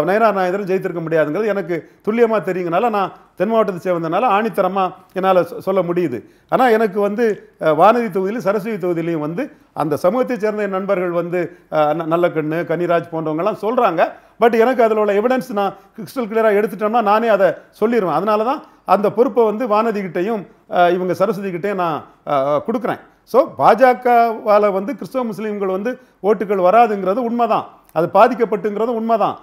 நயனார் நாயந்திரன் ஜெயித்திருக்க முடியாதுங்கிறது எனக்கு துல்லியமாக தெரியுங்கனால நான் தென் மாவட்டத்தை சேர்ந்தனால ஆணித்தரமாக என்னால் சொல்ல முடியுது ஆனால் எனக்கு வந்து வானதி தொகுதியிலும் சரஸ்வதி தொகுதியிலையும் வந்து அந்த சமூகத்தை சேர்ந்த என் நண்பர்கள் வந்து நல்ல கண்ணு கனிராஜ் போன்றவங்கெல்லாம் சொல்கிறாங்க பட் எனக்கு அதில் உள்ள எவிடன்ஸ் நான் கிறிஸ்டல் கிளியராக எடுத்துட்டோம்னா நானே அதை சொல்லிடுவேன் அதனால தான் அந்த பொறுப்பை வந்து வானதிகிட்டையும் இவங்க சரஸ்வதிகிட்டையும் நான் கொடுக்குறேன் ஸோ பாஜகவால் வந்து கிறிஸ்தவ முஸ்லீம்கள் வந்து ஓட்டுகள் வராதுங்கிறது உண்மைதான் அது பாதிக்கப்பட்டுங்கிறதும் உண்மைதான்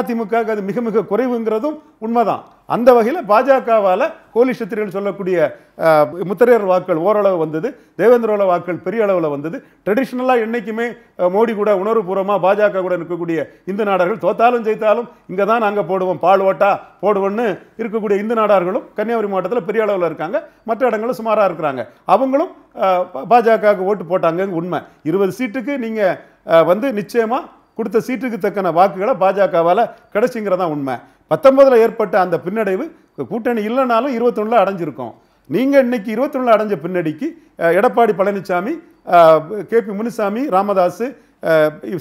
அதிமுக அது மிக மிக குறைவுங்கிறதும் உண்மைதான் அந்த வகையில் பாஜகவால் கோலி சத்திரியன் சொல்லக்கூடிய முத்திரையர் வாக்கள் ஓரளவு வந்தது தேவேந்திரோல வாக்கள் பெரிய அளவில் வந்தது ட்ரெடிஷ்னலாக என்றைக்குமே மோடி கூட உணர்வுபூர்வமாக பாஜக கூட இருக்கக்கூடிய இந்து நாடார்கள் தோத்தாலும் ஜெயித்தாலும் இங்கே தான் நாங்கள் போடுவோம் பால் ஓட்டா போடுவோன்னு இருக்கக்கூடிய இந்து நாடார்களும் கன்னியாகுமரி மாவட்டத்தில் பெரிய அளவில் இருக்காங்க மற்ற இடங்களும் சுமாராக இருக்கிறாங்க அவங்களும் பாஜகவுக்கு ஓட்டு போட்டாங்க உண்மை இருபது சீட்டுக்கு நீங்கள் வந்து நிச்சயமாக கொடுத்த சீட்டுக்கு தக்கன வாக்குகளை பாஜகவால் கிடைச்சிங்கிறதான் உண்மை பத்தொன்பதில் ஏற்பட்ட அந்த பின்னடைவு கூட்டணி இல்லைனாலும் இருபத்தொன்னில் அடைஞ்சிருக்கோம் நீங்கள் இன்னைக்கு இருபத்தொன்னில் அடைஞ்ச பின்னடிக்கு Edappadi Palaniswami K P Munusamy Ramadoss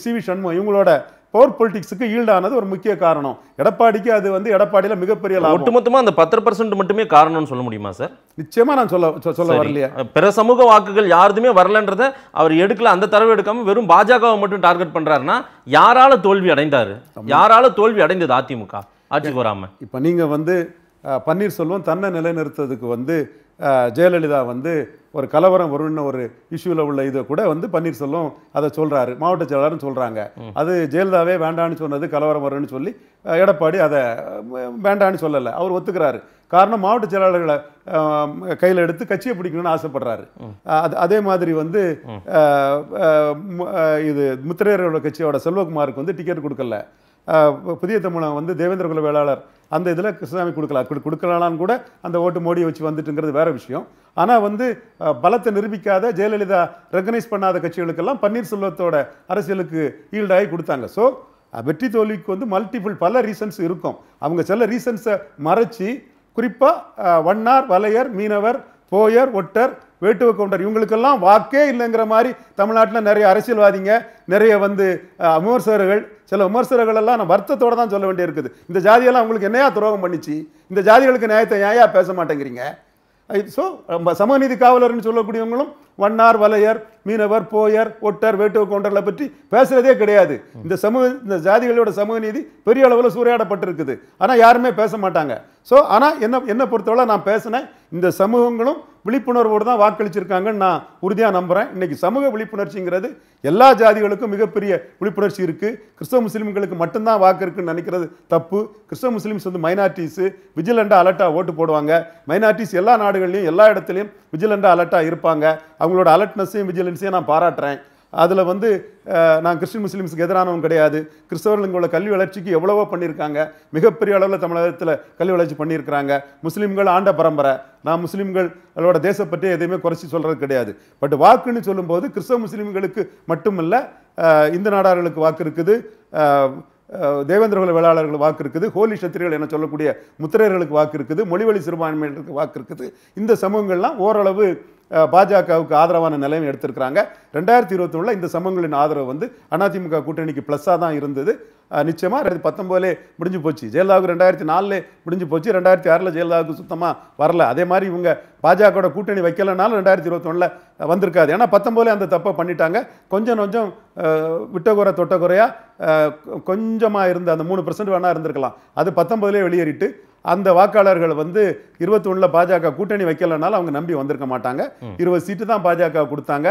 C V Shanmugam இவங்களோட பவர் பொலிட்டிக்ஸுக்கு ஈல்டானது ஒரு முக்கிய காரணம் எடப்பாடிக்கு அது வந்து எடப்பாடியில் மிகப்பெரிய ஒட்டுமொத்தமாக அந்த பத்து பர்சன்ட் மட்டுமே காரணம்னு சொல்ல முடியுமா சார் நிச்சயமாக நான் சொல்ல சொல்ல வரலையா பிற சமூக வாக்குகள் யாருதுமே வரலன்றத அவர் எடுக்கல அந்த தரவு எடுக்காமல் வெறும் பாஜகவை மட்டும் டார்கெட் பண்ணுறாருன்னா யாரால தோல்வி அடைந்தார் யாரால தோல்வி அடைந்தது அதிமுக ஆட்சிக்கு வராமல் இப்போ நீங்கள் வந்து பன்னீர்செல்வம் தன்னை நிலைநிறுத்துறதுக்கு வந்து ஜெயலலிதா வந்து ஒரு கலவரம் வரும்னு ஒரு இஷ்யூவில் உள்ள இதை கூட வந்து பன்னீர்செல்வம் அதை சொல்கிறாரு மாவட்ட செயலாளர்னு சொல்கிறாங்க அது ஜெயலலிதாவே வேண்டான்னு சொன்னது கலவரம் வரும்னு சொல்லி எடப்பாடி அதை வேண்டான்னு சொல்லலை அவர் ஒத்துக்கிறாரு காரணம் மாவட்ட செயலாளர்களை கையில் எடுத்து கட்சியை பிடிக்கணும்னு ஆசைப்படுறாரு அது அதே மாதிரி வந்து இது முத்திரையரோட கட்சியோட செல்வகுமாருக்கு வந்து டிக்கெட் கொடுக்கல புதிய தமிழன் வந்து தேவேந்திர குல வேளாளர் அந்த இதில் கிருஷ்ணசாமி கொடுக்கலாம் கொடுக்கலான்னு கூட அந்த ஓட்டு மோடியை வச்சு வந்துட்டுங்கிறது வேறு விஷயம் ஆனால் வந்து பலத்தை நிரூபிக்காத ஜெயலலிதா ரெக்கனைஸ் பண்ணாத கட்சிகளுக்கெல்லாம் பன்னீர்செல்வத்தோட அரசியலுக்கு ஈல்டாகி கொடுத்தாங்க ஸோ வெற்றி தோல்விக்கு வந்து மல்டிபிள் பல ரீசன்ஸ் இருக்கும் அவங்க சில ரீசன்ஸை மறைச்சி குறிப்பாக வண்ணார் வலையர் மீனவர் போயர் ஒட்டர் வேட்டுவ கவுண்டர் இவங்களுக்கெல்லாம் வாக்கே இல்லைங்கிற மாதிரி தமிழ்நாட்டில் நிறைய அரசியல்வாதிங்க நிறைய வந்து விமர்சகர்கள் சில விமர்சகர்கள் எல்லாம் நான் வருத்தத்தோடு தான் சொல்ல வேண்டியிருக்குது இந்த ஜாதியெல்லாம் உங்களுக்கு என்னையா துரோகம் பண்ணிச்சு இந்த ஜாதிகளுக்கு நியாயத்தை நியாயா பேச மாட்டேங்கிறீங்க ஸோ நம்ம சமநீதி காவலர்னு சொல்லக்கூடியவங்களும் வண்ணார் வலையர் மீனவர் போயர் ஒட்டர் வேட்டுவ கவுண்டர்களை பற்றி பேசுகிறதே கிடையாது இந்த சமூக இந்த ஜாதிகளோட சமூக நீதி பெரிய அளவில் சூறையாடப்பட்டிருக்குது ஆனால் யாருமே பேச மாட்டாங்க ஸோ ஆனால் என்ன என்னை பொறுத்தவரை நான் பேசினேன் இந்த சமூகங்களும் விழிப்புணர்வோடு தான் வாக்களிச்சிருக்காங்கன்னு நான் உறுதியாக நம்புகிறேன் இன்றைக்கி சமூக விழிப்புணர்ச்சிங்கிறது எல்லா ஜாதிகளுக்கும் மிகப்பெரிய விழிப்புணர்ச்சி இருக்குது கிறிஸ்தவ முஸ்லீம்களுக்கு மட்டும்தான் வாக்கு இருக்குன்னு நினைக்கிறது தப்பு கிறிஸ்தவ முஸ்லீம்ஸ் வந்து மைனாரிட்டிஸு விஜிலண்டாக அலர்ட்டாக ஓட்டு போடுவாங்க மைனாரிட்டிஸ் எல்லா நாடுகள்லையும் எல்லா இடத்துலையும் விஜிலண்டாக அலர்ட்டாக இருப்பாங்க அவங்களோட அலர்ட்னஸையும் விஜிலன்ஸையும் நான் பாராட்டுறேன் அதில் வந்து நான் கிறிஸ்டின் முஸ்லீம்ஸுக்கு எதிரானவன் கிடையாது உள்ள கல்வி வளர்ச்சிக்கு எவ்வளவோ பண்ணியிருக்காங்க மிகப்பெரிய அளவில் தமிழகத்தில் கல்வி வளர்ச்சி பண்ணியிருக்கிறாங்க முஸ்லீம்கள் ஆண்ட பரம்பரை நான் முஸ்லீம்களோட தேசப்பற்றி எதையுமே குறைச்சி சொல்கிறது கிடையாது பட் வாக்குன்னு சொல்லும்போது கிறிஸ்தவ முஸ்லீம்களுக்கு மட்டுமல்ல இந்து நாடார்களுக்கு வாக்கு இருக்குது தேவேந்திரகுல வேளாளர்கள் வாக்கு இருக்குது ஹோலி சத்திரிகள் என சொல்லக்கூடிய முத்திரையர்களுக்கு வாக்கு இருக்குது மொழிவழி சிறுபான்மையினருக்கு வாக்கு இருக்குது இந்த சமூகங்கள்லாம் ஓரளவு பாஜகவுக்கு ஆதரவான நிலையம் எடுத்திருக்கிறாங்க ரெண்டாயிரத்தி ஒன்றில் இந்த சம்பவங்களின் ஆதரவு வந்து அதிமுக கூட்டணிக்கு ப்ளஸ்ஸாக தான் இருந்தது நிச்சயமாக ரெண்டாயிரத்தி பத்தொம்போதுலே முடிஞ்சு போச்சு ஜெயலலிதாவுக்கு ரெண்டாயிரத்தி நாலுலே முடிஞ்சு போச்சு ரெண்டாயிரத்தி ஆறில் ஜெயலலிதாவுக்கு சுத்தமாக வரல அதே மாதிரி இவங்க பாஜகவோட கூட்டணி வைக்கலைனாலும் ரெண்டாயிரத்தி இருபத்தொன்னில் வந்திருக்காது ஏன்னா பத்தொம்போதே அந்த தப்பை பண்ணிட்டாங்க கொஞ்சம் கொஞ்சம் தொட்ட தொட்டகுறையாக கொஞ்சமாக இருந்த அந்த மூணு பர்சன்ட் வேணால் இருந்திருக்கலாம் அது பத்தொம்போதுலேயே வெளியேறிட்டு அந்த வாக்காளர்கள் வந்து இருபத்தொன்னில் பாஜக கூட்டணி வைக்கலனால அவங்க நம்பி வந்திருக்க மாட்டாங்க இருபது சீட்டு தான் பாஜக கொடுத்தாங்க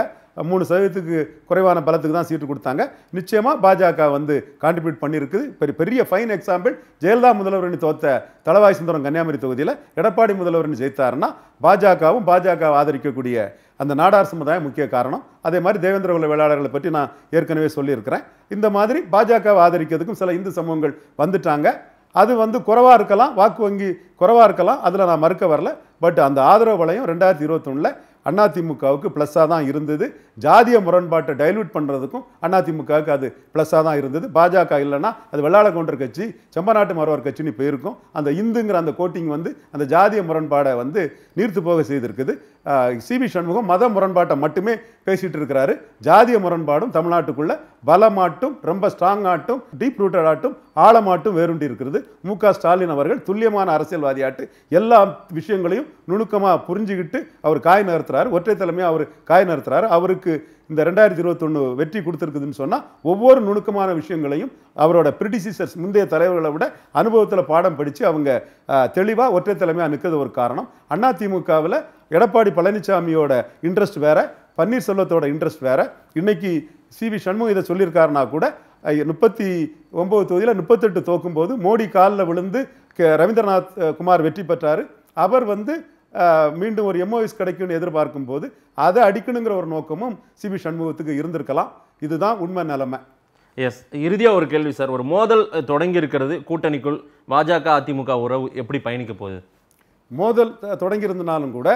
மூணு சதவீதத்துக்கு குறைவான பலத்துக்கு தான் சீட்டு கொடுத்தாங்க நிச்சயமாக பாஜக வந்து கான்ட்ரிபியூட் பண்ணியிருக்குது பெரிய பெரிய ஃபைன் எக்ஸாம்பிள் ஜெயலலிதா முதல்வரின் தோத்த தலவாய் சுந்தரம் கன்னியாகுமரி தொகுதியில் எடப்பாடி முதல்வரின் ஜெயித்தாருன்னா பாஜகவும் பாஜக ஆதரிக்கக்கூடிய அந்த நாடார் சமுதாயம் முக்கிய காரணம் அதே மாதிரி தேவேந்திர குல வேளாளர்களை பற்றி நான் ஏற்கனவே சொல்லியிருக்கிறேன் இந்த மாதிரி பாஜகவை ஆதரிக்கிறதுக்கும் சில இந்து சமூகங்கள் வந்துட்டாங்க அது வந்து குறவாக இருக்கலாம் வாக்கு வங்கி குறவாக இருக்கலாம் அதில் நான் மறுக்க வரல பட் அந்த ஆதரவு வளையம் ரெண்டாயிரத்தி இருபத்தொன்னில் அதிமுகவுக்கு ப்ளஸ்ஸாக தான் இருந்தது ஜாதிய முரண்பாட்டை டைல்யூட் பண்ணுறதுக்கும் அதிமுகவுக்கு அது ப்ளஸ்ஸாக தான் இருந்தது பாஜக இல்லைன்னா அது கொண்டர் கட்சி செம்பநாட்டு மரவர் கட்சின்னு போயிருக்கும் அந்த இந்துங்கிற அந்த கோட்டிங் வந்து அந்த ஜாதிய முரண்பாடை வந்து நீர்த்து போக செய்திருக்குது சிபி சண்முகம் மத முரண்பாட்டை மட்டுமே பேசிகிட்டு இருக்கிறாரு ஜாதிய முரண்பாடும் தமிழ்நாட்டுக்குள்ளே பலமாட்டும் ரொம்ப ஸ்ட்ராங் ஆட்டும் டீப் ரூட்டட் ஆட்டும் ஆழமாட்டும் வேறுண்டி இருக்கிறது மு ஸ்டாலின் அவர்கள் துல்லியமான அரசியல்வாதியாட்டு எல்லா விஷயங்களையும் நுணுக்கமாக புரிஞ்சுக்கிட்டு அவர் காய் நிறுத்துறாரு ஒற்றை தலைமையாக அவர் காய் நிறுத்துறாரு அவருக்கு இந்த ரெண்டாயிரத்தி இருபத்தொன்று வெற்றி கொடுத்துருக்குதுன்னு சொன்னால் ஒவ்வொரு நுணுக்கமான விஷயங்களையும் அவரோட பிரிட்டிசிசர்ஸ் முந்தைய தலைவர்களை விட அனுபவத்தில் பாடம் படித்து அவங்க தெளிவாக ஒற்றை தலைமையாக நிற்கிறது ஒரு காரணம் அதிமுகவில் எடப்பாடி பழனிசாமியோட இன்ட்ரெஸ்ட் வேறு பன்னீர்செல்வத்தோட இன்ட்ரெஸ்ட் வேறு இன்றைக்கி சி வி சண்முகம் இதை சொல்லியிருக்காருனா கூட முப்பத்தி ஒம்பது தொகுதியில் முப்பத்தெட்டு தோக்கும்போது மோடி காலில் விழுந்து ரவீந்திரநாத் குமார் வெற்றி பெற்றார் அவர் வந்து மீண்டும் ஒரு எம்ஓஎஸ் கிடைக்கும்னு எதிர்பார்க்கும் போது அதை அடிக்கணுங்கிற ஒரு நோக்கமும் சிபி சண்முகத்துக்கு இருந்திருக்கலாம் இதுதான் உண்மை நிலைமை எஸ் இறுதியாக ஒரு கேள்வி சார் ஒரு மோதல் தொடங்கி இருக்கிறது கூட்டணிக்குள் பாஜக அதிமுக உறவு எப்படி பயணிக்க போகுது மோதல் தொடங்கியிருந்தனாலும் கூட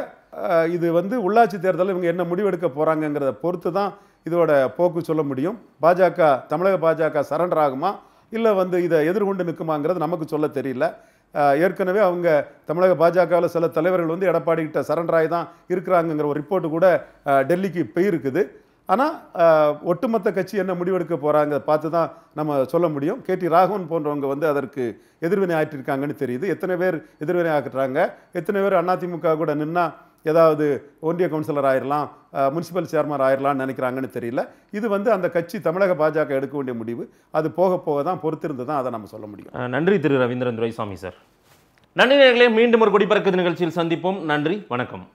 இது வந்து உள்ளாட்சி தேர்தலில் இவங்க என்ன முடிவெடுக்க போகிறாங்கங்கிறத பொறுத்து தான் இதோட போக்கு சொல்ல முடியும் பாஜக தமிழக பாஜக சரண்டர் ஆகுமா இல்லை வந்து இதை எதிர்கொண்டு நிற்குமாங்கிறது நமக்கு சொல்ல தெரியல ஏற்கனவே அவங்க தமிழக பாஜகவில் சில தலைவர்கள் வந்து எடப்பாடி கிட்ட சரண்டராய் தான் இருக்கிறாங்கங்கிற ஒரு ரிப்போர்ட்டு கூட டெல்லிக்கு போயிருக்குது ஆனால் ஒட்டுமொத்த கட்சி என்ன முடிவெடுக்க போகிறாங்க பார்த்து தான் நம்ம சொல்ல முடியும் கே டி ராகவன் போன்றவங்க வந்து அதற்கு எதிர்வினை இருக்காங்கன்னு தெரியுது எத்தனை பேர் எதிர்வினை ஆகிட்டுறாங்க எத்தனை பேர் அதிமுக கூட நின்னால் ஏதாவது ஒன்றிய கவுன்சிலர் ஆயிடலாம் முனிசிபல் சேர்மன் ஆயிடலாம்னு நினைக்கிறாங்கன்னு தெரியல இது வந்து அந்த கட்சி தமிழக பாஜக எடுக்க வேண்டிய முடிவு அது போக போக தான் பொறுத்திருந்து தான் அதை நம்ம சொல்ல முடியும் நன்றி திரு ரவீந்திரன் துரைசாமி சார் நன்றி நேர்களே மீண்டும் ஒரு குடிபறக்கு நிகழ்ச்சியில் சந்திப்போம் நன்றி வணக்கம்